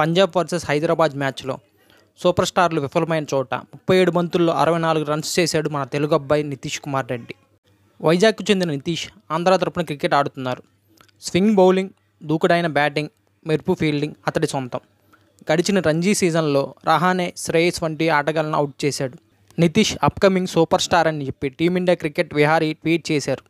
Punjab versus Hyderabad మ్యాచ్లో super స్టార్లు విఫలమైన చోట ముప్పై ఏడు బంతుల్లో అరవై నాలుగు రన్స్ చేశాడు మన తెలుగు అబ్బాయి నితీష్ కుమార్ రెడ్డి వైజాగ్కు చెందిన నితీష్ ఆంధ్ర తరపున క్రికెట్ ఆడుతున్నారు స్వింగ్ బౌలింగ్ దూకుడైన బ్యాటింగ్ మెరుపు ఫీల్డింగ్ అతడి సొంతం గడిచిన రంజీ సీజన్లో రహానే శ్రేయస్ వంటి ఆటగాళ్లను అవుట్ చేశాడు నితీష్ అప్కమింగ్ సూపర్ స్టార్ అని చెప్పి టీమిండియా క్రికెట్ విహారీ ట్వీట్ చేశారు